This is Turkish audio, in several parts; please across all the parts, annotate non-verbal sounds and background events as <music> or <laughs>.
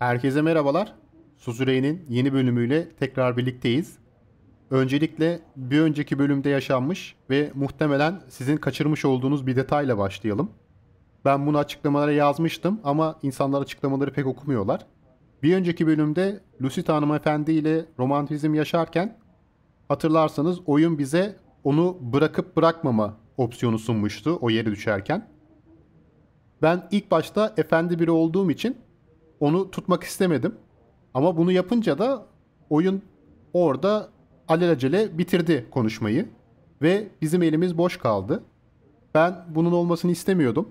Herkese merhabalar. Suzure'nin yeni bölümüyle tekrar birlikteyiz. Öncelikle bir önceki bölümde yaşanmış ve muhtemelen sizin kaçırmış olduğunuz bir detayla başlayalım. Ben bunu açıklamalara yazmıştım ama insanlar açıklamaları pek okumuyorlar. Bir önceki bölümde Lucita hanımefendi ile romantizm yaşarken hatırlarsanız oyun bize onu bırakıp bırakmama opsiyonu sunmuştu o yere düşerken. Ben ilk başta efendi biri olduğum için onu tutmak istemedim. Ama bunu yapınca da oyun orada alelacele bitirdi konuşmayı. Ve bizim elimiz boş kaldı. Ben bunun olmasını istemiyordum.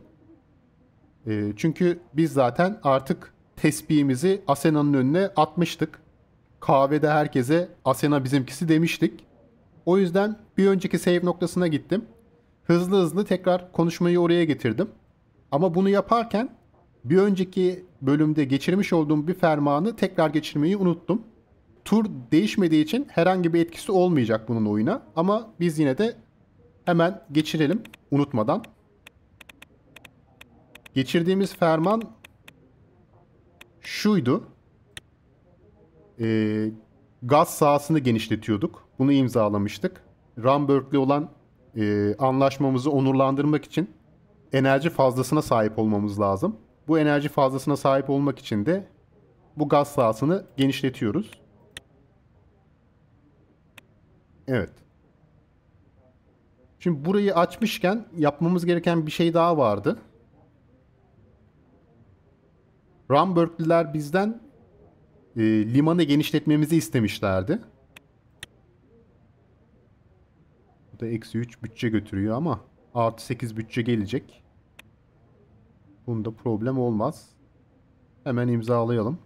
E, çünkü biz zaten artık tespihimizi Asena'nın önüne atmıştık. Kahvede herkese Asena bizimkisi demiştik. O yüzden bir önceki save noktasına gittim. Hızlı hızlı tekrar konuşmayı oraya getirdim. Ama bunu yaparken bir önceki bölümde geçirmiş olduğum bir fermanı tekrar geçirmeyi unuttum. Tur değişmediği için herhangi bir etkisi olmayacak bunun oyuna ama biz yine de hemen geçirelim unutmadan. Geçirdiğimiz ferman şuydu. Ee, gaz sahasını genişletiyorduk. Bunu imzalamıştık. Ramberg'le olan e, anlaşmamızı onurlandırmak için enerji fazlasına sahip olmamız lazım. Bu enerji fazlasına sahip olmak için de bu gaz sahasını genişletiyoruz. Evet. Şimdi burayı açmışken yapmamız gereken bir şey daha vardı. Rambergliler bizden e, limanı genişletmemizi istemişlerdi. Bu da eksi 3 bütçe götürüyor ama artı 8 bütçe gelecek. Bunda problem olmaz. Hemen imzalayalım.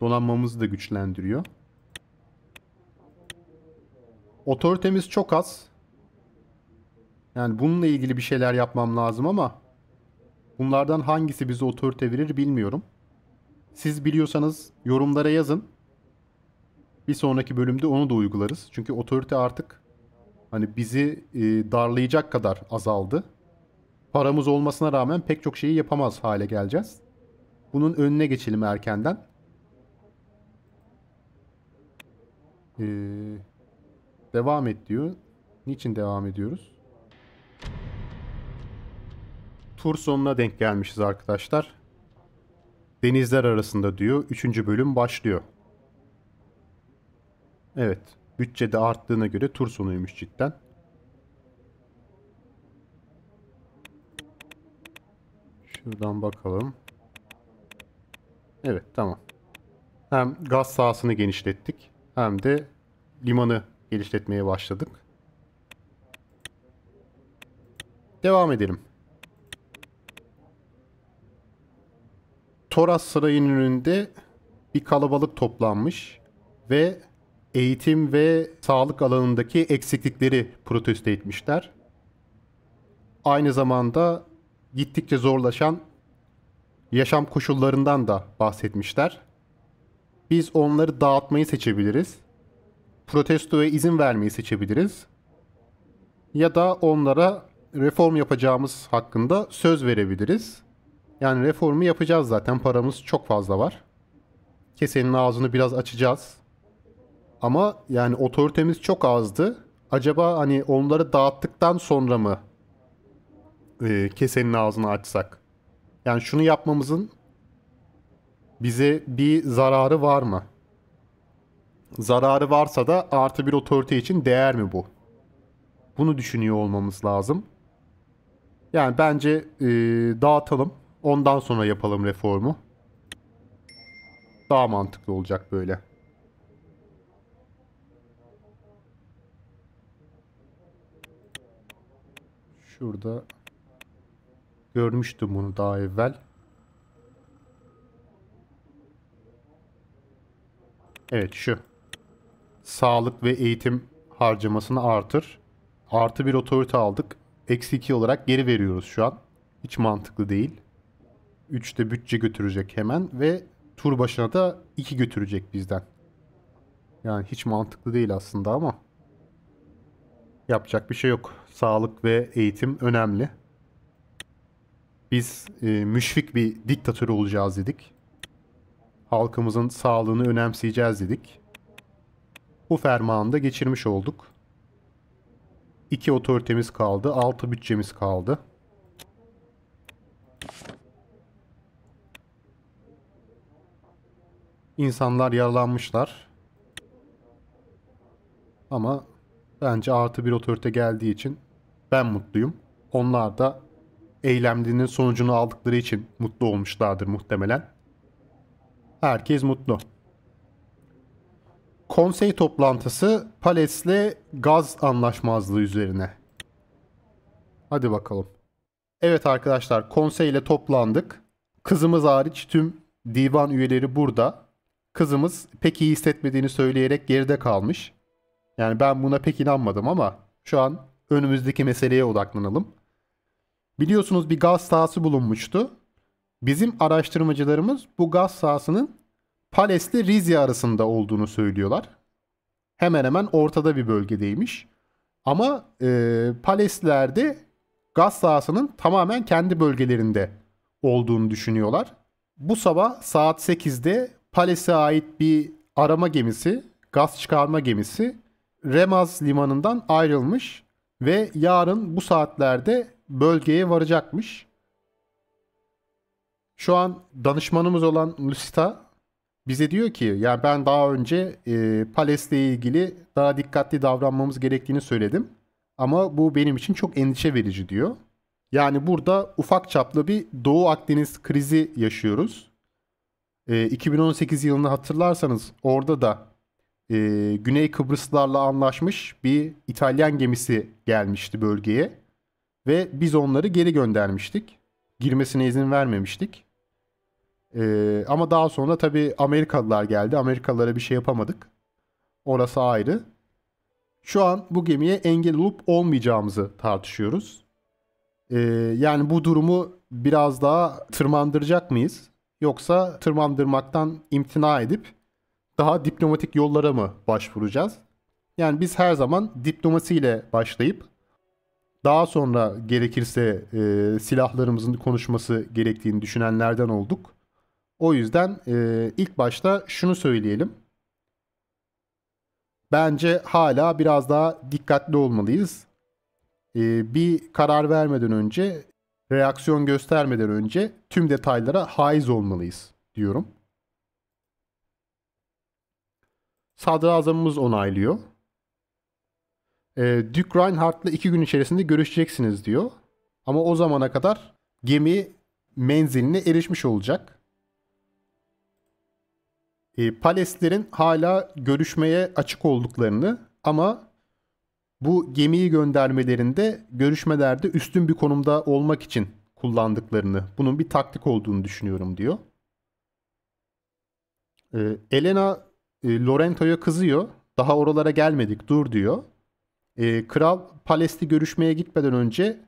Donanmamızı da güçlendiriyor. Otoritemiz çok az. Yani bununla ilgili bir şeyler yapmam lazım ama bunlardan hangisi bize otorite verir bilmiyorum. Siz biliyorsanız yorumlara yazın. Bir sonraki bölümde onu da uygularız. Çünkü otorite artık hani bizi e, darlayacak kadar azaldı paramız olmasına rağmen pek çok şeyi yapamaz hale geleceğiz. Bunun önüne geçelim erkenden. Ee, devam et diyor. Niçin devam ediyoruz? Tur sonuna denk gelmişiz arkadaşlar. Denizler arasında diyor. Üçüncü bölüm başlıyor. Evet. Bütçede arttığına göre tur sonuymuş cidden. Şuradan bakalım. Evet tamam. Hem gaz sahasını genişlettik hem de limanı genişletmeye başladık. Devam edelim. Toras Sarayı'nın önünde bir kalabalık toplanmış ve eğitim ve sağlık alanındaki eksiklikleri protesto etmişler. Aynı zamanda gittikçe zorlaşan yaşam koşullarından da bahsetmişler. Biz onları dağıtmayı seçebiliriz. Protestoya izin vermeyi seçebiliriz. Ya da onlara reform yapacağımız hakkında söz verebiliriz. Yani reformu yapacağız zaten paramız çok fazla var. Kesenin ağzını biraz açacağız. Ama yani otoritemiz çok azdı. Acaba hani onları dağıttıktan sonra mı e, kesenin ağzını açsak. Yani şunu yapmamızın bize bir zararı var mı? Zararı varsa da artı bir otorite için değer mi bu? Bunu düşünüyor olmamız lazım. Yani bence e, dağıtalım. Ondan sonra yapalım reformu. Daha mantıklı olacak böyle. Şurada Görmüştüm bunu daha evvel. Evet şu. Sağlık ve eğitim harcamasını artır. Artı bir otorite aldık. Eksi iki olarak geri veriyoruz şu an. Hiç mantıklı değil. Üçte bütçe götürecek hemen ve tur başına da iki götürecek bizden. Yani hiç mantıklı değil aslında ama yapacak bir şey yok. Sağlık ve eğitim önemli. Biz e, müşfik bir diktatör olacağız dedik. Halkımızın sağlığını önemseyeceğiz dedik. Bu fermanı da geçirmiş olduk. İki otoritemiz kaldı. Altı bütçemiz kaldı. İnsanlar yaralanmışlar. Ama bence artı bir otorite geldiği için ben mutluyum. Onlar da eylemlerinin sonucunu aldıkları için mutlu olmuşlardır muhtemelen. Herkes mutlu. Konsey toplantısı Pales'le gaz anlaşmazlığı üzerine. Hadi bakalım. Evet arkadaşlar konseyle toplandık. Kızımız hariç tüm divan üyeleri burada. Kızımız pek iyi hissetmediğini söyleyerek geride kalmış. Yani ben buna pek inanmadım ama şu an önümüzdeki meseleye odaklanalım. Biliyorsunuz bir gaz sahası bulunmuştu. Bizim araştırmacılarımız bu gaz sahasının Pales'le Rizye arasında olduğunu söylüyorlar. Hemen hemen ortada bir bölgedeymiş. Ama e, Palesliler'de gaz sahasının tamamen kendi bölgelerinde olduğunu düşünüyorlar. Bu sabah saat 8'de Pales'e ait bir arama gemisi, gaz çıkarma gemisi Remaz limanından ayrılmış ve yarın bu saatlerde bölgeye varacakmış. Şu an danışmanımız olan Lucita bize diyor ki yani ben daha önce e, Pales'le ilgili daha dikkatli davranmamız gerektiğini söyledim. Ama bu benim için çok endişe verici diyor. Yani burada ufak çaplı bir Doğu Akdeniz krizi yaşıyoruz. E, 2018 yılını hatırlarsanız orada da e, Güney Kıbrıslarla anlaşmış bir İtalyan gemisi gelmişti bölgeye. Ve biz onları geri göndermiştik. Girmesine izin vermemiştik. Ee, ama daha sonra tabii Amerikalılar geldi. Amerikalılara bir şey yapamadık. Orası ayrı. Şu an bu gemiye engel olup olmayacağımızı tartışıyoruz. Ee, yani bu durumu biraz daha tırmandıracak mıyız? Yoksa tırmandırmaktan imtina edip daha diplomatik yollara mı başvuracağız? Yani biz her zaman diplomasiyle başlayıp daha sonra gerekirse e, silahlarımızın konuşması gerektiğini düşünenlerden olduk. O yüzden e, ilk başta şunu söyleyelim. Bence hala biraz daha dikkatli olmalıyız. E, bir karar vermeden önce, reaksiyon göstermeden önce tüm detaylara haiz olmalıyız diyorum. Sadrazamımız onaylıyor e, Duke Reinhardt'la iki gün içerisinde görüşeceksiniz diyor. Ama o zamana kadar gemi menziline erişmiş olacak. E, ee, Paleslerin hala görüşmeye açık olduklarını ama bu gemiyi göndermelerinde görüşmelerde üstün bir konumda olmak için kullandıklarını, bunun bir taktik olduğunu düşünüyorum diyor. E, Elena e, Lorento'ya kızıyor. Daha oralara gelmedik dur diyor. E, kral Palesti görüşmeye gitmeden önce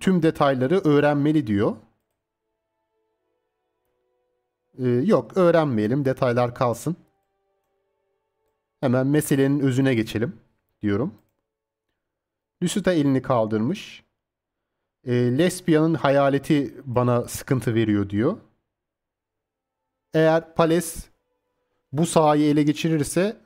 tüm detayları öğrenmeli diyor. E, yok öğrenmeyelim detaylar kalsın. Hemen meselenin özüne geçelim diyorum. Lucita elini kaldırmış. E, ee, Lesbiyanın hayaleti bana sıkıntı veriyor diyor. Eğer Pales bu sahayı ele geçirirse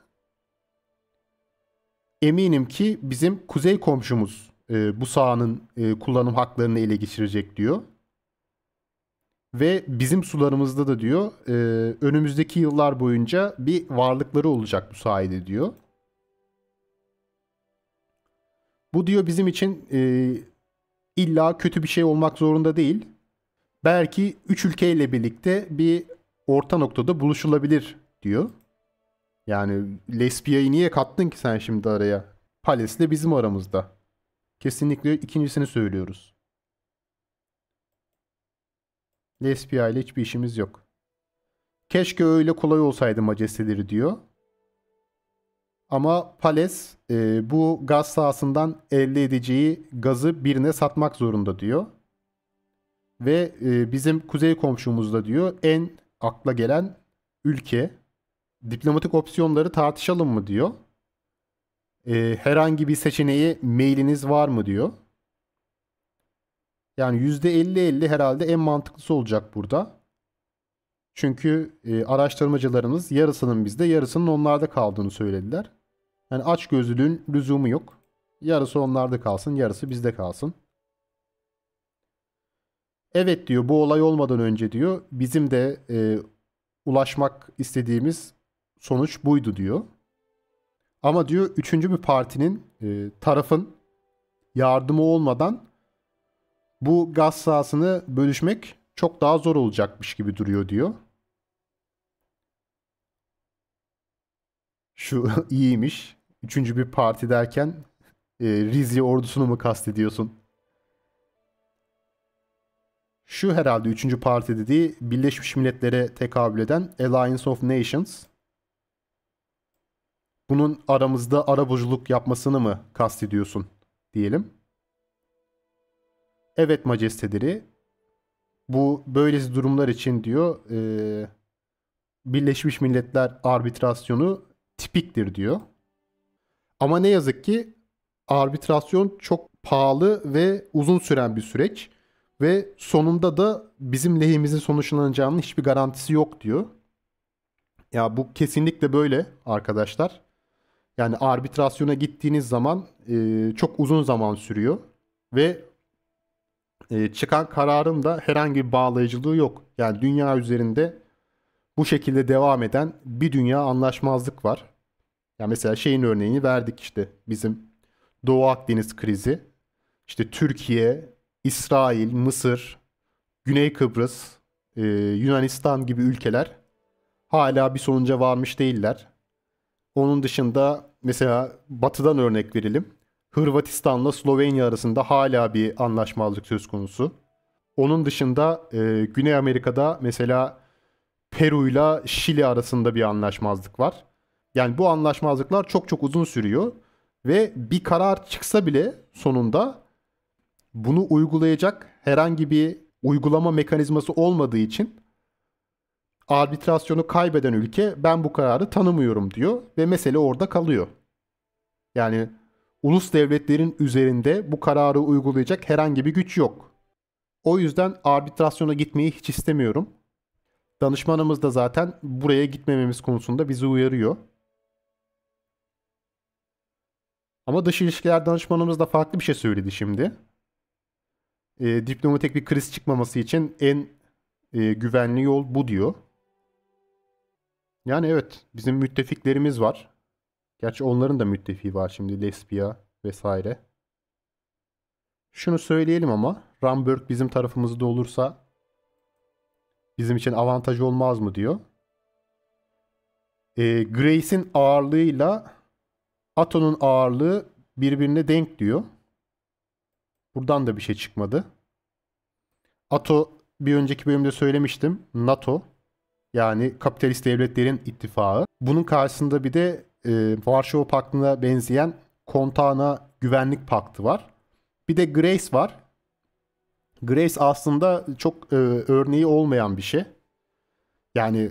eminim ki bizim kuzey komşumuz e, bu sahanın e, kullanım haklarını ele geçirecek diyor. Ve bizim sularımızda da diyor e, önümüzdeki yıllar boyunca bir varlıkları olacak bu sayede diyor. Bu diyor bizim için e, illa kötü bir şey olmak zorunda değil. Belki üç ülkeyle birlikte bir orta noktada buluşulabilir diyor. Yani Lesbia'yı niye kattın ki sen şimdi araya? de bizim aramızda. Kesinlikle ikincisini söylüyoruz. Lesbia ile hiçbir işimiz yok. Keşke öyle kolay olsaydı majesteleri diyor. Ama Pales e, bu gaz sahasından elde edeceği gazı birine satmak zorunda diyor. Ve e, bizim kuzey komşumuzda diyor en akla gelen ülke diplomatik opsiyonları tartışalım mı diyor. E, herhangi bir seçeneği mailiniz var mı diyor. Yani %50-50 herhalde en mantıklısı olacak burada. Çünkü e, araştırmacılarımız yarısının bizde yarısının onlarda kaldığını söylediler. Yani aç gözlülüğün lüzumu yok. Yarısı onlarda kalsın yarısı bizde kalsın. Evet diyor bu olay olmadan önce diyor bizim de e, ulaşmak istediğimiz sonuç buydu diyor. Ama diyor üçüncü bir partinin e, tarafın yardımı olmadan bu gaz sahasını bölüşmek çok daha zor olacakmış gibi duruyor diyor. Şu <laughs> iyiymiş. Üçüncü bir parti derken e, Rizli ordusunu mu kastediyorsun? Şu herhalde üçüncü parti dediği Birleşmiş Milletler'e tekabül eden Alliance of Nations bunun aramızda arabuculuk yapmasını mı kastediyorsun diyelim. Evet majesteleri bu böylesi durumlar için diyor e, Birleşmiş Milletler arbitrasyonu tipiktir diyor. Ama ne yazık ki arbitrasyon çok pahalı ve uzun süren bir süreç ve sonunda da bizim lehimizin sonuçlanacağının hiçbir garantisi yok diyor. Ya bu kesinlikle böyle arkadaşlar. Yani arbitrasyona gittiğiniz zaman e, çok uzun zaman sürüyor ve e, çıkan kararın da herhangi bir bağlayıcılığı yok. Yani dünya üzerinde bu şekilde devam eden bir dünya anlaşmazlık var. Yani mesela şeyin örneğini verdik işte bizim Doğu Akdeniz krizi. İşte Türkiye, İsrail, Mısır, Güney Kıbrıs, e, Yunanistan gibi ülkeler hala bir sonuca varmış değiller. Onun dışında mesela batıdan örnek verelim. Hırvatistan'la Slovenya arasında hala bir anlaşmazlık söz konusu. Onun dışında e, Güney Amerika'da mesela Peru'yla Şili arasında bir anlaşmazlık var. Yani bu anlaşmazlıklar çok çok uzun sürüyor ve bir karar çıksa bile sonunda bunu uygulayacak herhangi bir uygulama mekanizması olmadığı için arbitrasyonu kaybeden ülke ben bu kararı tanımıyorum diyor ve mesele orada kalıyor. Yani ulus devletlerin üzerinde bu kararı uygulayacak herhangi bir güç yok. O yüzden arbitrasyona gitmeyi hiç istemiyorum. Danışmanımız da zaten buraya gitmememiz konusunda bizi uyarıyor. Ama dış ilişkiler danışmanımız da farklı bir şey söyledi şimdi. E, diplomatik bir kriz çıkmaması için en e, güvenli yol bu diyor. Yani evet bizim müttefiklerimiz var. Gerçi onların da müttefiği var şimdi Lesbia vesaire. Şunu söyleyelim ama Ramberg bizim tarafımızda olursa bizim için avantaj olmaz mı diyor. E, Grace'in ağırlığıyla Ato'nun ağırlığı birbirine denk diyor. Buradan da bir şey çıkmadı. Ato bir önceki bölümde söylemiştim. NATO yani kapitalist devletlerin ittifağı. Bunun karşısında bir de e, Varşova Paktı'na benzeyen Kontana Güvenlik Paktı var. Bir de Grace var. Grace aslında çok e, örneği olmayan bir şey. Yani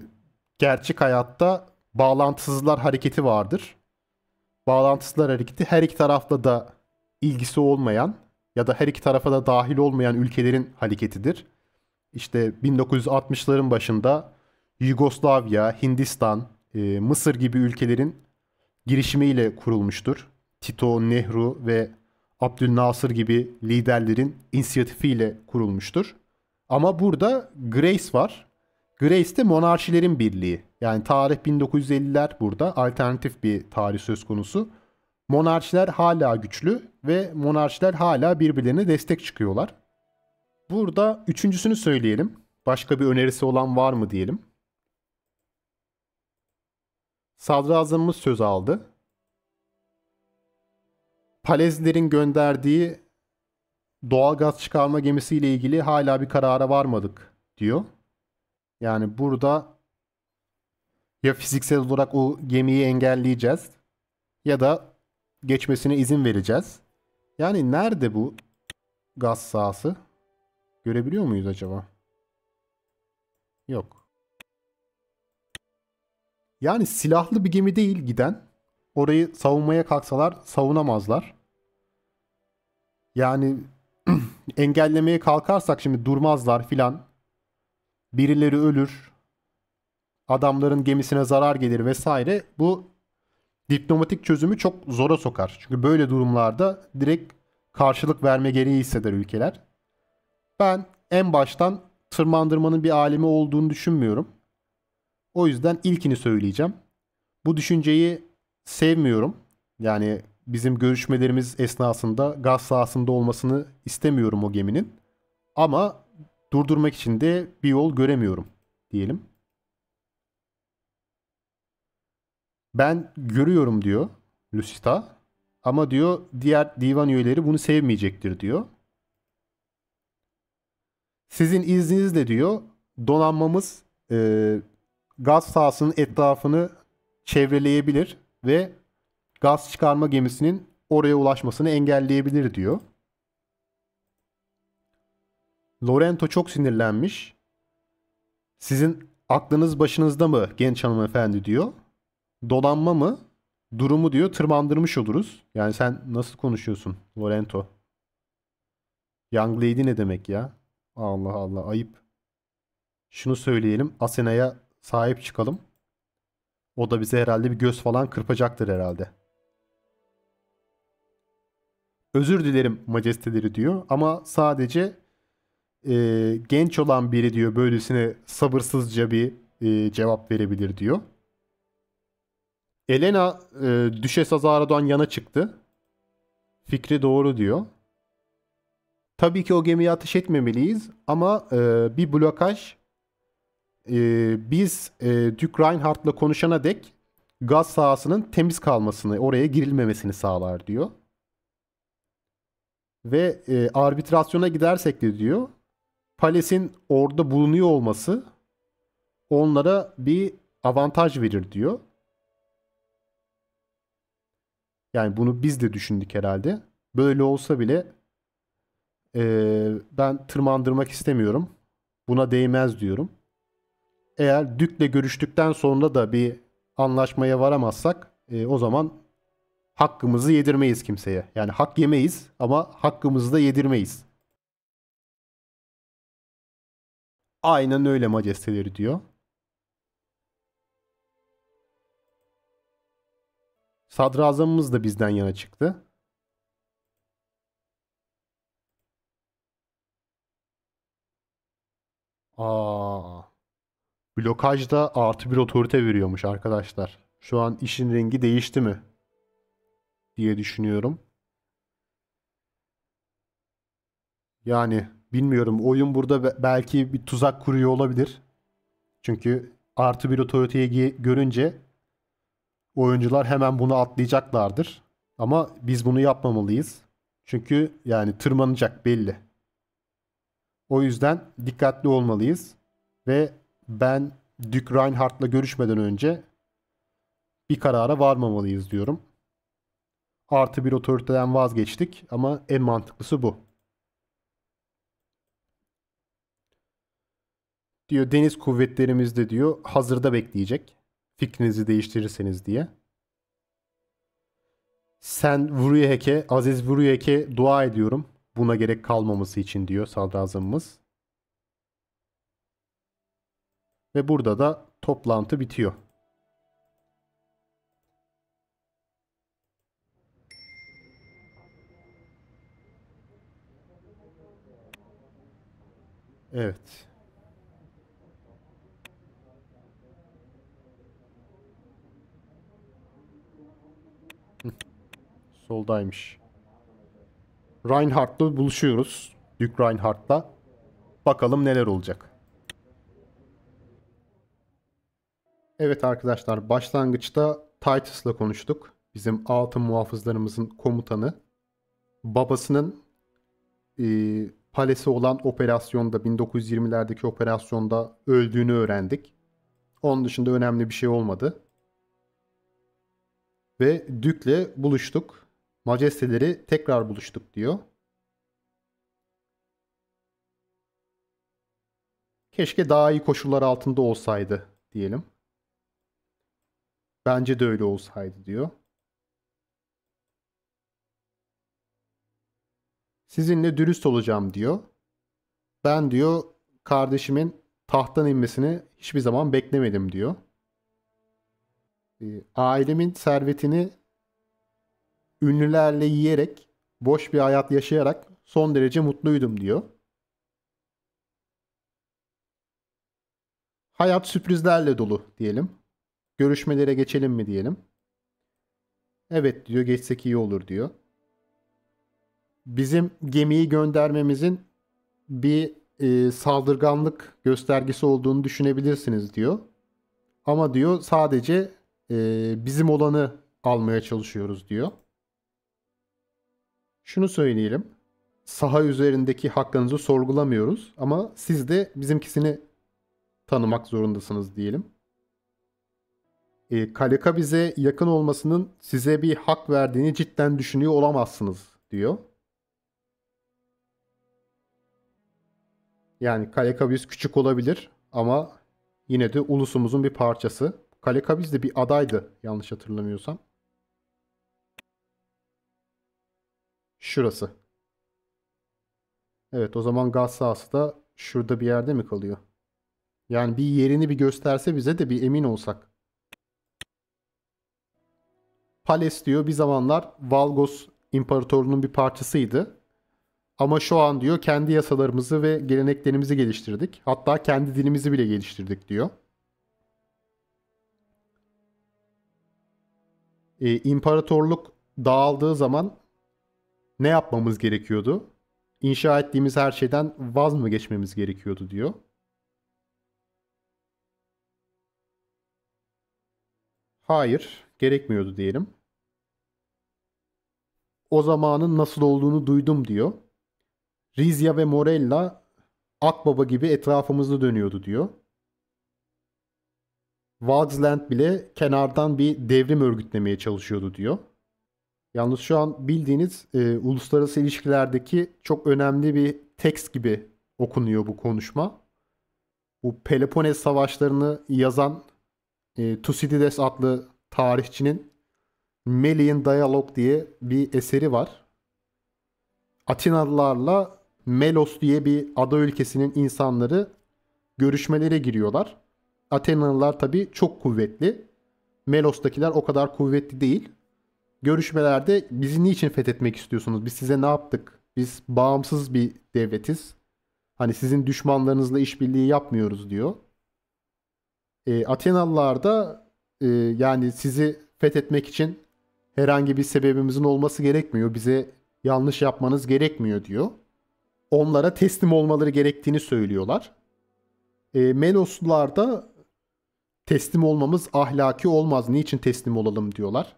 gerçek hayatta bağlantısızlar hareketi vardır. Bağlantısızlar hareketi her iki tarafla da ilgisi olmayan ya da her iki tarafa da dahil olmayan ülkelerin hareketidir. İşte 1960'ların başında Yugoslavya, Hindistan, e, Mısır gibi ülkelerin girişimiyle kurulmuştur. Tito, Nehru ve Abdülnasır gibi liderlerin inisiyatifiyle kurulmuştur. Ama burada Grace var. Grace de monarşilerin birliği. Yani tarih 1950'ler burada alternatif bir tarih söz konusu. Monarşiler hala güçlü ve monarşiler hala birbirlerine destek çıkıyorlar. Burada üçüncüsünü söyleyelim. Başka bir önerisi olan var mı diyelim sadrazamımız söz aldı. Palezlerin gönderdiği doğalgaz çıkarma gemisiyle ilgili hala bir karara varmadık diyor. Yani burada ya fiziksel olarak o gemiyi engelleyeceğiz ya da geçmesine izin vereceğiz. Yani nerede bu gaz sahası? Görebiliyor muyuz acaba? Yok. Yani silahlı bir gemi değil giden. Orayı savunmaya kalksalar savunamazlar. Yani <clears throat> engellemeye kalkarsak şimdi durmazlar filan. Birileri ölür. Adamların gemisine zarar gelir vesaire. Bu diplomatik çözümü çok zora sokar. Çünkü böyle durumlarda direkt karşılık verme gereği hisseder ülkeler. Ben en baştan tırmandırmanın bir alemi olduğunu düşünmüyorum. O yüzden ilkini söyleyeceğim. Bu düşünceyi sevmiyorum. Yani bizim görüşmelerimiz esnasında gaz sahasında olmasını istemiyorum o geminin. Ama durdurmak için de bir yol göremiyorum diyelim. Ben görüyorum diyor Lucita. Ama diyor diğer divan üyeleri bunu sevmeyecektir diyor. Sizin izninizle diyor donanmamız e, gaz sahasının etrafını çevreleyebilir ve gaz çıkarma gemisinin oraya ulaşmasını engelleyebilir diyor. Lorento çok sinirlenmiş. Sizin aklınız başınızda mı genç hanımefendi diyor. Dolanma mı? Durumu diyor tırmandırmış oluruz. Yani sen nasıl konuşuyorsun Lorento? Young Lady ne demek ya? Allah Allah ayıp. Şunu söyleyelim. Asena'ya sahip çıkalım. O da bize herhalde bir göz falan kırpacaktır herhalde. Özür dilerim majesteleri diyor ama sadece e, genç olan biri diyor böylesine sabırsızca bir e, cevap verebilir diyor. Elena e, Düşes Azara'dan yana çıktı. Fikri doğru diyor. Tabii ki o gemiye ateş etmemeliyiz ama e, bir blokaj e, biz e, Duke Reinhardt'la konuşana dek gaz sahasının temiz kalmasını, oraya girilmemesini sağlar diyor. Ve e, arbitrasyona gidersek de diyor, Pales'in orada bulunuyor olması onlara bir avantaj verir diyor. Yani bunu biz de düşündük herhalde. Böyle olsa bile e, ben tırmandırmak istemiyorum. Buna değmez diyorum eğer Dük'le görüştükten sonra da bir anlaşmaya varamazsak e, o zaman hakkımızı yedirmeyiz kimseye. Yani hak yemeyiz ama hakkımızı da yedirmeyiz. Aynen öyle majesteleri diyor. Sadrazamımız da bizden yana çıktı. Aa. Blokajda artı bir otorite veriyormuş arkadaşlar. Şu an işin rengi değişti mi? Diye düşünüyorum. Yani bilmiyorum. Oyun burada belki bir tuzak kuruyor olabilir. Çünkü artı bir otoriteyi görünce oyuncular hemen bunu atlayacaklardır. Ama biz bunu yapmamalıyız. Çünkü yani tırmanacak belli. O yüzden dikkatli olmalıyız ve ben Duke Reinhardt'la görüşmeden önce bir karara varmamalıyız diyorum. Artı bir otoriteden vazgeçtik ama en mantıklısı bu. Diyor deniz kuvvetlerimiz de diyor hazırda bekleyecek. Fikrinizi değiştirirseniz diye. Sen Vuruyek'e, Aziz Vuruyek'e dua ediyorum. Buna gerek kalmaması için diyor sadrazamımız. Ve burada da toplantı bitiyor. Evet. Soldaymış. Reinhardt'la buluşuyoruz. Dük Reinhardt'la. Bakalım neler olacak. Evet arkadaşlar başlangıçta Titus'la konuştuk. Bizim altın muhafızlarımızın komutanı. Babasının e, palesi olan operasyonda 1920'lerdeki operasyonda öldüğünü öğrendik. Onun dışında önemli bir şey olmadı. Ve Dük'le buluştuk. Majesteleri tekrar buluştuk diyor. Keşke daha iyi koşullar altında olsaydı diyelim. Bence de öyle olsaydı diyor. Sizinle dürüst olacağım diyor. Ben diyor kardeşimin tahttan inmesini hiçbir zaman beklemedim diyor. Ee, ailemin servetini ünlülerle yiyerek, boş bir hayat yaşayarak son derece mutluydum diyor. Hayat sürprizlerle dolu diyelim. Görüşmelere geçelim mi diyelim. Evet diyor geçsek iyi olur diyor. Bizim gemiyi göndermemizin bir e, saldırganlık göstergesi olduğunu düşünebilirsiniz diyor. Ama diyor sadece e, bizim olanı almaya çalışıyoruz diyor. Şunu söyleyelim. Saha üzerindeki hakkınızı sorgulamıyoruz ama siz de bizimkisini tanımak zorundasınız diyelim e, Kaleka bize yakın olmasının size bir hak verdiğini cidden düşünüyor olamazsınız diyor. Yani Kaleka biz küçük olabilir ama yine de ulusumuzun bir parçası. Kaleka biz de bir adaydı yanlış hatırlamıyorsam. Şurası. Evet o zaman gaz sahası da şurada bir yerde mi kalıyor? Yani bir yerini bir gösterse bize de bir emin olsak. Pales diyor bir zamanlar Valgos İmparatorluğunun bir parçasıydı. Ama şu an diyor kendi yasalarımızı ve geleneklerimizi geliştirdik. Hatta kendi dilimizi bile geliştirdik diyor. Ee, imparatorluk dağıldığı zaman ne yapmamız gerekiyordu? İnşa ettiğimiz her şeyden vaz mı geçmemiz gerekiyordu diyor. Hayır gerekmiyordu diyelim. O zamanın nasıl olduğunu duydum diyor. Rizya ve Morella Akbaba gibi etrafımızda dönüyordu diyor. Wadsland bile kenardan bir devrim örgütlemeye çalışıyordu diyor. Yalnız şu an bildiğiniz e, uluslararası ilişkilerdeki çok önemli bir tekst gibi okunuyor bu konuşma. Bu Peloponnes savaşlarını yazan e, Thucydides adlı tarihçinin Meli'in dialog diye bir eseri var. Atinalılarla Melos diye bir ada ülkesinin insanları görüşmelere giriyorlar. Atinalılar tabi çok kuvvetli. Melos'takiler o kadar kuvvetli değil. Görüşmelerde bizi niçin fethetmek istiyorsunuz? Biz size ne yaptık? Biz bağımsız bir devletiz. Hani sizin düşmanlarınızla işbirliği yapmıyoruz diyor. E, Atenalılar da e, yani sizi fethetmek için herhangi bir sebebimizin olması gerekmiyor. Bize yanlış yapmanız gerekmiyor diyor. Onlara teslim olmaları gerektiğini söylüyorlar. E, Menoslular da teslim olmamız ahlaki olmaz. Niçin teslim olalım diyorlar.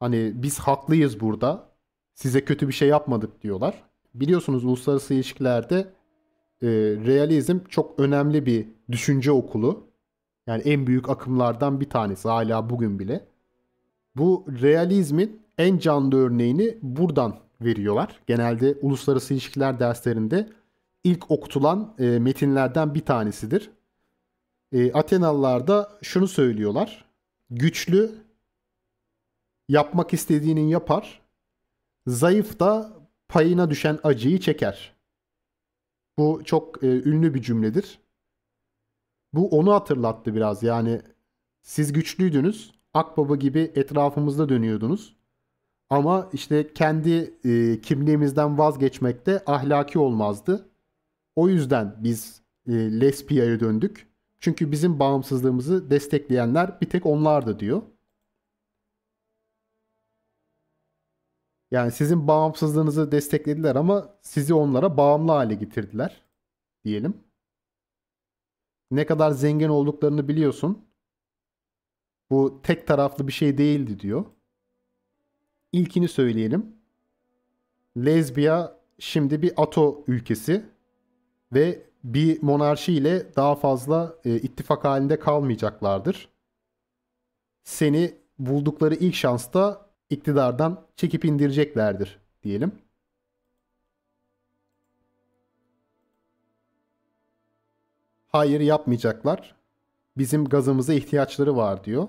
Hani biz haklıyız burada. Size kötü bir şey yapmadık diyorlar. Biliyorsunuz uluslararası ilişkilerde e, realizm çok önemli bir düşünce okulu. Yani en büyük akımlardan bir tanesi hala bugün bile. Bu realizmin en canlı örneğini buradan veriyorlar. Genelde uluslararası ilişkiler derslerinde ilk okutulan e, metinlerden bir tanesidir. E, Atenalılar da şunu söylüyorlar. Güçlü yapmak istediğini yapar. Zayıf da payına düşen acıyı çeker. Bu çok e, ünlü bir cümledir bu onu hatırlattı biraz. Yani siz güçlüydünüz. Akbaba gibi etrafımızda dönüyordunuz. Ama işte kendi e, kimliğimizden vazgeçmek de ahlaki olmazdı. O yüzden biz e, Lespia'ya döndük. Çünkü bizim bağımsızlığımızı destekleyenler bir tek onlardı diyor. Yani sizin bağımsızlığınızı desteklediler ama sizi onlara bağımlı hale getirdiler diyelim ne kadar zengin olduklarını biliyorsun. Bu tek taraflı bir şey değildi diyor. İlkini söyleyelim. Lezbiya şimdi bir ato ülkesi ve bir monarşi ile daha fazla e, ittifak halinde kalmayacaklardır. Seni buldukları ilk şansta iktidardan çekip indireceklerdir diyelim. Hayır yapmayacaklar. Bizim gazımıza ihtiyaçları var diyor.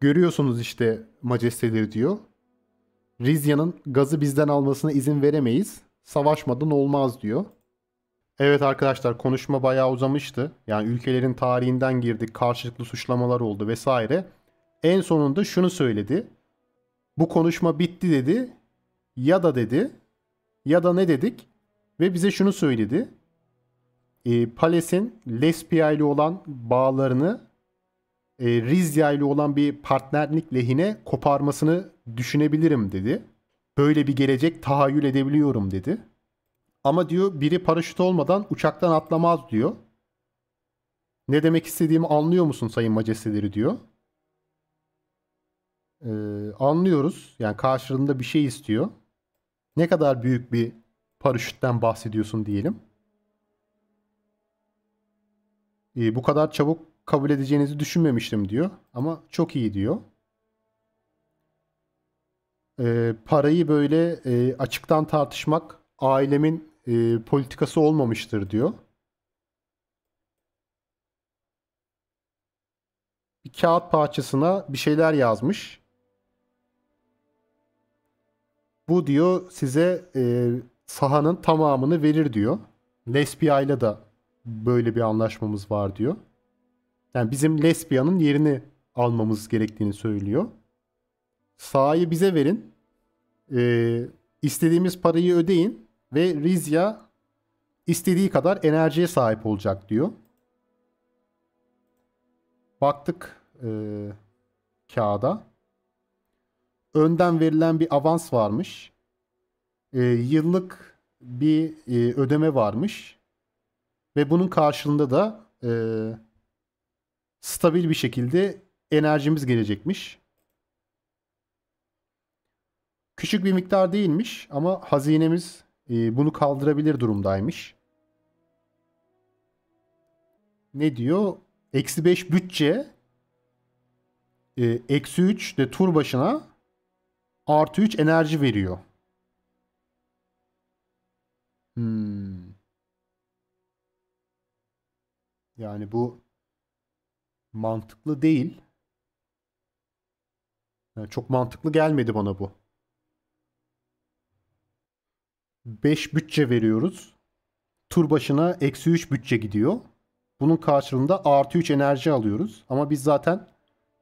Görüyorsunuz işte majesteleri diyor. Rizya'nın gazı bizden almasına izin veremeyiz. Savaşmadan olmaz diyor. Evet arkadaşlar konuşma bayağı uzamıştı. Yani ülkelerin tarihinden girdik, karşılıklı suçlamalar oldu vesaire. En sonunda şunu söyledi. Bu konuşma bitti dedi. Ya da dedi. Ya da ne dedik? Ve bize şunu söyledi e, Pales'in Lespia ile olan bağlarını e, Rizya ile olan bir partnerlik lehine koparmasını düşünebilirim dedi. Böyle bir gelecek tahayyül edebiliyorum dedi. Ama diyor biri paraşüt olmadan uçaktan atlamaz diyor. Ne demek istediğimi anlıyor musun sayın majesteleri diyor. Ee, anlıyoruz. Yani karşılığında bir şey istiyor. Ne kadar büyük bir paraşütten bahsediyorsun diyelim. Ee, bu kadar çabuk kabul edeceğinizi düşünmemiştim diyor. Ama çok iyi diyor. E, parayı böyle e, açıktan tartışmak ailemin e, politikası olmamıştır diyor. Bir kağıt parçasına bir şeyler yazmış. Bu diyor size e, sahanın tamamını verir diyor. Lesbia ile böyle bir anlaşmamız var diyor. Yani bizim Lesbia'nın yerini almamız gerektiğini söylüyor. Sahayı bize verin. Ee, istediğimiz parayı ödeyin ve Rizya istediği kadar enerjiye sahip olacak diyor. Baktık e, kağıda. Önden verilen bir avans varmış. E, yıllık bir e, ödeme varmış. Ve bunun karşılığında da e, stabil bir şekilde enerjimiz gelecekmiş. Küçük bir miktar değilmiş ama hazinemiz e, bunu kaldırabilir durumdaymış. Ne diyor? Eksi 5 bütçe e, eksi 3 de tur başına artı 3 enerji veriyor. Yani bu mantıklı değil. Yani çok mantıklı gelmedi bana bu. 5 bütçe veriyoruz. Tur başına eksi 3 bütçe gidiyor. Bunun karşılığında artı 3 enerji alıyoruz. Ama biz zaten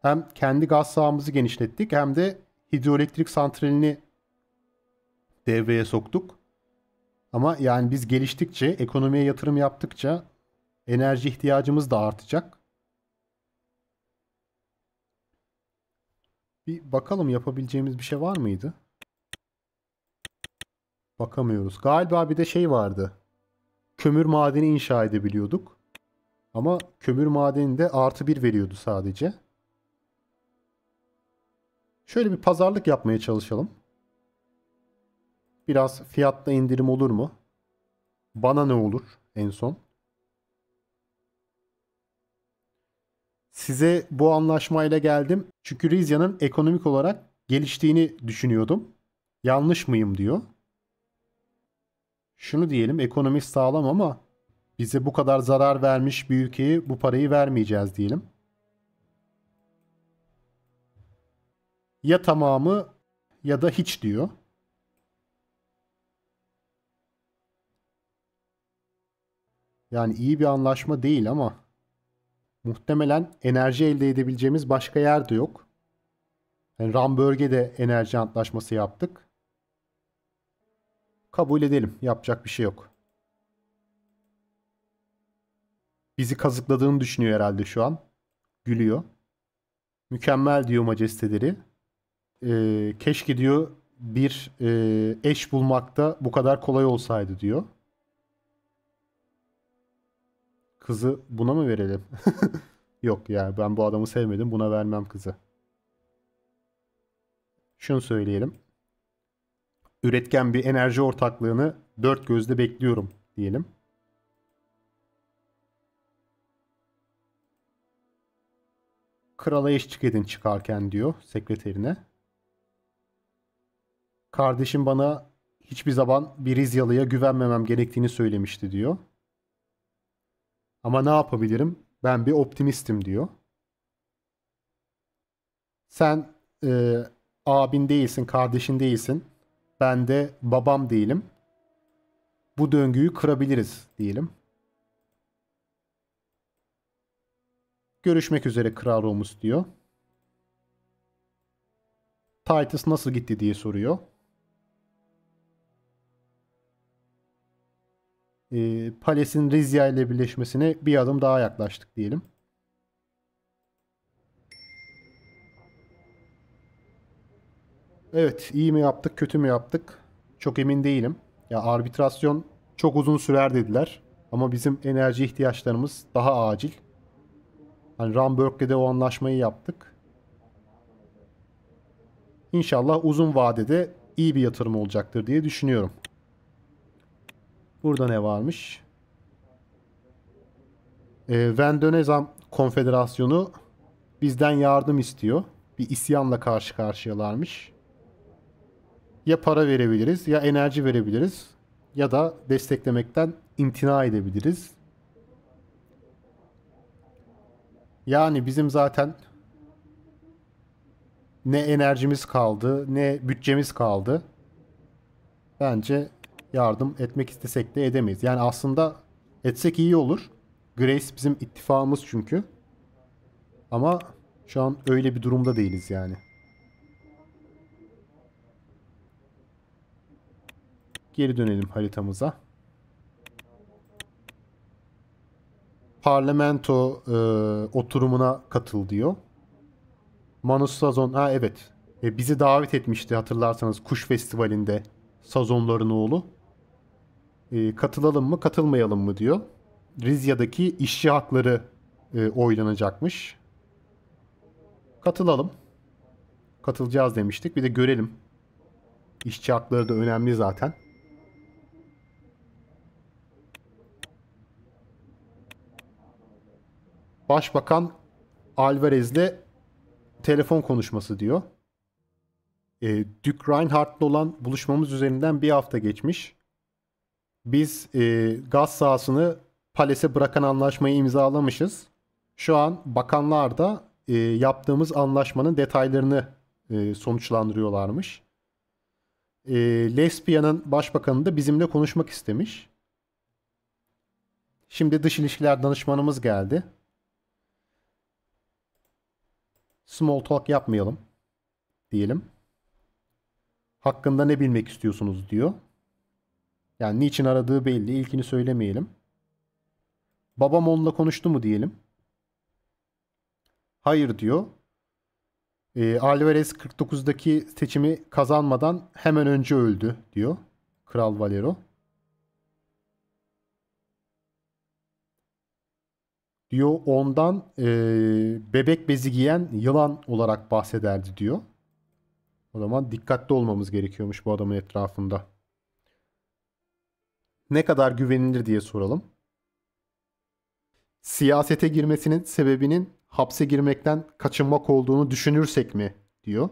hem kendi gaz sahamızı genişlettik hem de hidroelektrik santralini devreye soktuk. Ama yani biz geliştikçe, ekonomiye yatırım yaptıkça Enerji ihtiyacımız da artacak. Bir bakalım yapabileceğimiz bir şey var mıydı? Bakamıyoruz. Galiba bir de şey vardı. Kömür madeni inşa edebiliyorduk. Ama kömür madeni de artı bir veriyordu sadece. Şöyle bir pazarlık yapmaya çalışalım. Biraz fiyatta indirim olur mu? Bana ne olur en son? size bu anlaşmayla geldim. Çünkü Rizya'nın ekonomik olarak geliştiğini düşünüyordum. Yanlış mıyım diyor. Şunu diyelim ekonomi sağlam ama bize bu kadar zarar vermiş bir ülkeye bu parayı vermeyeceğiz diyelim. Ya tamamı ya da hiç diyor. Yani iyi bir anlaşma değil ama muhtemelen enerji elde edebileceğimiz başka yer de yok. Yani Ramberg'e de enerji antlaşması yaptık. Kabul edelim. Yapacak bir şey yok. Bizi kazıkladığını düşünüyor herhalde şu an. Gülüyor. Mükemmel diyor majesteleri. Ee, keşke diyor bir e, eş bulmakta bu kadar kolay olsaydı diyor. Kızı buna mı verelim? <laughs> Yok ya ben bu adamı sevmedim buna vermem kızı. Şunu söyleyelim. Üretken bir enerji ortaklığını dört gözle bekliyorum diyelim. Krala eşlik edin çıkarken diyor sekreterine. Kardeşim bana hiçbir zaman bir İzyalı'ya güvenmemem gerektiğini söylemişti diyor. Ama ne yapabilirim? Ben bir optimistim diyor. Sen e, abin değilsin, kardeşin değilsin. Ben de babam değilim. Bu döngüyü kırabiliriz diyelim. Görüşmek üzere Kral Romus diyor. Titus nasıl gitti diye soruyor. e, ee, Pales'in Rizya ile birleşmesine bir adım daha yaklaştık diyelim. Evet iyi mi yaptık kötü mü yaptık çok emin değilim. Ya arbitrasyon çok uzun sürer dediler ama bizim enerji ihtiyaçlarımız daha acil. Hani Ramberg'le de o anlaşmayı yaptık. İnşallah uzun vadede iyi bir yatırım olacaktır diye düşünüyorum. Burada ne varmış? E, ee, Vendönezam Konfederasyonu bizden yardım istiyor. Bir isyanla karşı karşıyalarmış. Ya para verebiliriz ya enerji verebiliriz ya da desteklemekten imtina edebiliriz. Yani bizim zaten ne enerjimiz kaldı ne bütçemiz kaldı. Bence yardım etmek istesek de edemeyiz. Yani aslında etsek iyi olur. Grace bizim ittifakımız çünkü. Ama şu an öyle bir durumda değiliz yani. Geri dönelim haritamıza. Parlamento e, oturumuna katıl diyor. Manus Sazon, ha evet. E, bizi davet etmişti hatırlarsanız Kuş Festivali'nde Sazonların oğlu e, katılalım mı katılmayalım mı diyor. Rizya'daki işçi hakları e, oylanacakmış. oynanacakmış. Katılalım. Katılacağız demiştik. Bir de görelim. İşçi hakları da önemli zaten. Başbakan Alvarez'le telefon konuşması diyor. E, Duke Reinhardt'la olan buluşmamız üzerinden bir hafta geçmiş biz e, gaz sahasını Pales'e bırakan anlaşmayı imzalamışız. Şu an bakanlar da e, yaptığımız anlaşmanın detaylarını e, sonuçlandırıyorlarmış. E, Lesbia'nın başbakanı da bizimle konuşmak istemiş. Şimdi dış ilişkiler danışmanımız geldi. Small talk yapmayalım diyelim. Hakkında ne bilmek istiyorsunuz diyor. Yani niçin aradığı belli. İlkini söylemeyelim. Babam onunla konuştu mu diyelim. Hayır diyor. E, Alvarez 49'daki seçimi kazanmadan hemen önce öldü diyor. Kral Valero. Diyor ondan e, bebek bezi giyen yılan olarak bahsederdi diyor. O zaman dikkatli olmamız gerekiyormuş bu adamın etrafında ne kadar güvenilir diye soralım. Siyasete girmesinin sebebinin hapse girmekten kaçınmak olduğunu düşünürsek mi diyor.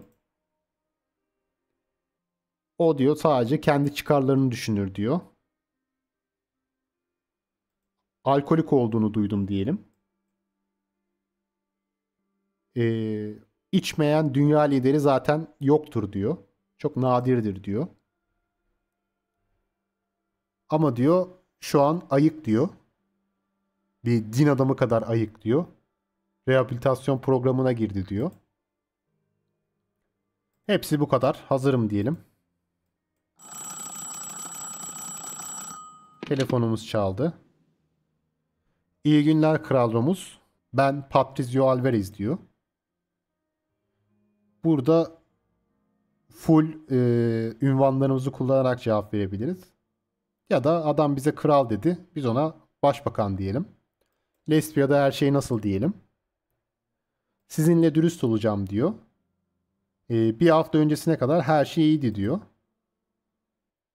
O diyor sadece kendi çıkarlarını düşünür diyor. Alkolik olduğunu duydum diyelim. Ee, içmeyen dünya lideri zaten yoktur diyor. Çok nadirdir diyor. Ama diyor şu an ayık diyor. Bir din adamı kadar ayık diyor. Rehabilitasyon programına girdi diyor. Hepsi bu kadar. Hazırım diyelim. Telefonumuz çaldı. İyi günler Kral Romus. Ben Patrizio Alvarez diyor. Burada full e, ünvanlarımızı kullanarak cevap verebiliriz. Ya da adam bize kral dedi. Biz ona başbakan diyelim. Lesbia'da her şey nasıl diyelim. Sizinle dürüst olacağım diyor. Ee, bir hafta öncesine kadar her şey iyiydi diyor.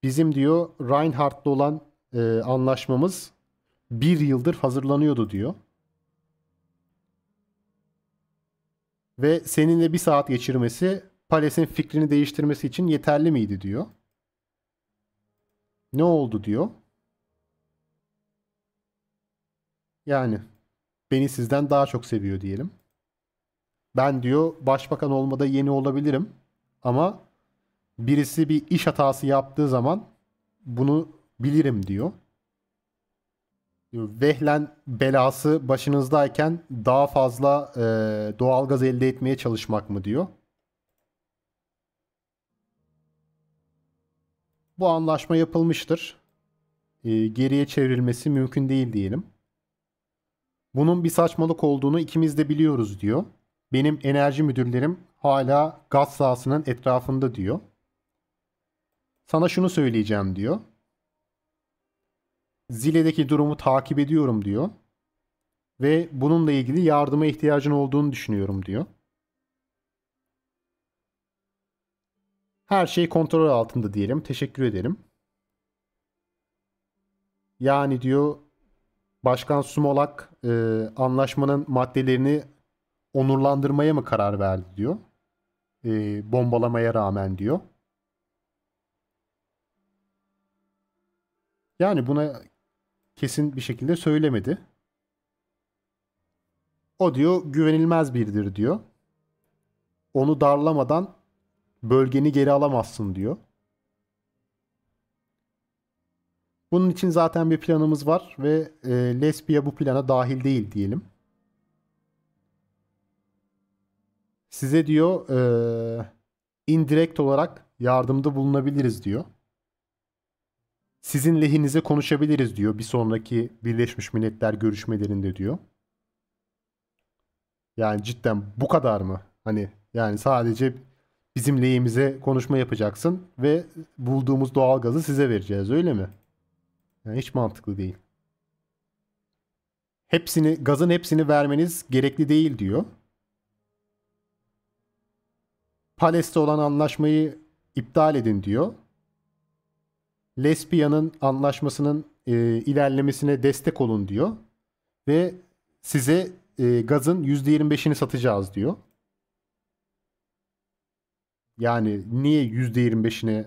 Bizim diyor Reinhardt'la olan e, anlaşmamız bir yıldır hazırlanıyordu diyor. Ve seninle bir saat geçirmesi Pales'in fikrini değiştirmesi için yeterli miydi diyor. Ne oldu diyor. Yani beni sizden daha çok seviyor diyelim. Ben diyor başbakan olmada yeni olabilirim ama birisi bir iş hatası yaptığı zaman bunu bilirim diyor. Vehlen belası başınızdayken daha fazla e, doğalgaz elde etmeye çalışmak mı diyor. bu anlaşma yapılmıştır. E, geriye çevrilmesi mümkün değil diyelim. Bunun bir saçmalık olduğunu ikimiz de biliyoruz diyor. Benim enerji müdürlerim hala gaz sahasının etrafında diyor. Sana şunu söyleyeceğim diyor. Zile'deki durumu takip ediyorum diyor. Ve bununla ilgili yardıma ihtiyacın olduğunu düşünüyorum diyor. Her şey kontrol altında diyelim. Teşekkür ederim. Yani diyor Başkan Sumolak e, anlaşmanın maddelerini onurlandırmaya mı karar verdi diyor. E, bombalamaya rağmen diyor. Yani buna kesin bir şekilde söylemedi. O diyor güvenilmez biridir diyor. Onu darlamadan bölgeni geri alamazsın diyor. Bunun için zaten bir planımız var ve e, Lesbia bu plana dahil değil diyelim. Size diyor e, indirekt olarak yardımda bulunabiliriz diyor. Sizin lehinize konuşabiliriz diyor bir sonraki Birleşmiş Milletler görüşmelerinde diyor. Yani cidden bu kadar mı? Hani yani sadece bizim lehimize konuşma yapacaksın ve bulduğumuz doğal gazı size vereceğiz öyle mi? Yani hiç mantıklı değil. Hepsini gazın hepsini vermeniz gerekli değil diyor. Pales'te olan anlaşmayı iptal edin diyor. Lesbia'nın anlaşmasının e, ilerlemesine destek olun diyor. Ve size e, gazın %25'ini satacağız diyor. Yani niye %25'ine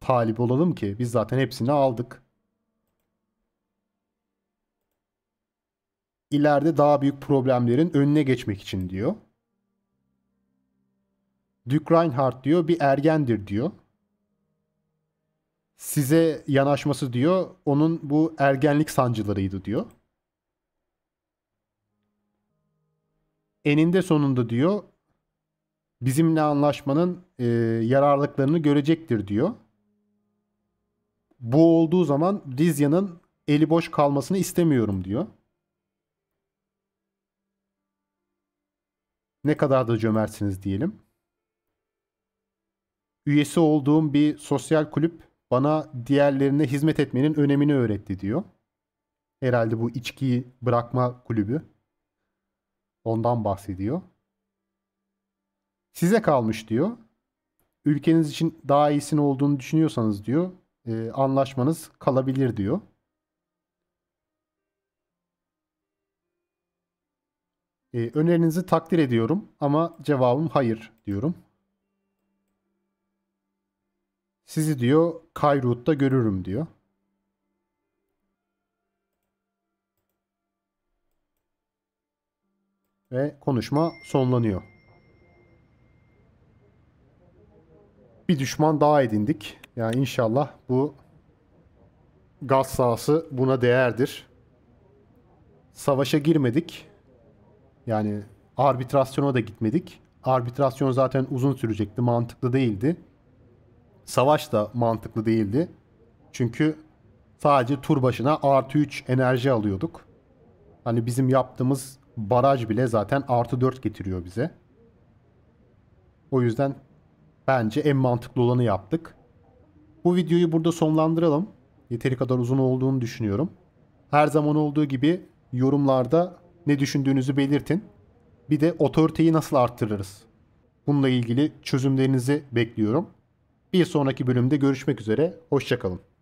talip olalım ki? Biz zaten hepsini aldık. İleride daha büyük problemlerin önüne geçmek için diyor. Duke Reinhardt diyor bir ergendir diyor. Size yanaşması diyor onun bu ergenlik sancılarıydı diyor. Eninde sonunda diyor bizimle anlaşmanın e, yararlıklarını görecektir diyor. Bu olduğu zaman Dizya'nın eli boş kalmasını istemiyorum diyor. Ne kadar da cömertsiniz diyelim. Üyesi olduğum bir sosyal kulüp bana diğerlerine hizmet etmenin önemini öğretti diyor. Herhalde bu içkiyi bırakma kulübü. Ondan bahsediyor. Size kalmış diyor ülkeniz için daha iyisini olduğunu düşünüyorsanız diyor e, anlaşmanız kalabilir diyor. E, önerinizi takdir ediyorum ama cevabım hayır diyorum. Sizi diyor Kayrut'ta görürüm diyor. Ve konuşma sonlanıyor. bir düşman daha edindik. Yani inşallah bu gaz sahası buna değerdir. Savaşa girmedik. Yani arbitrasyona da gitmedik. Arbitrasyon zaten uzun sürecekti, mantıklı değildi. Savaş da mantıklı değildi. Çünkü sadece tur başına artı 3 enerji alıyorduk. Hani bizim yaptığımız baraj bile zaten artı 4 getiriyor bize. O yüzden Bence en mantıklı olanı yaptık. Bu videoyu burada sonlandıralım. Yeteri kadar uzun olduğunu düşünüyorum. Her zaman olduğu gibi yorumlarda ne düşündüğünüzü belirtin. Bir de otoriteyi nasıl arttırırız? Bununla ilgili çözümlerinizi bekliyorum. Bir sonraki bölümde görüşmek üzere. Hoşçakalın.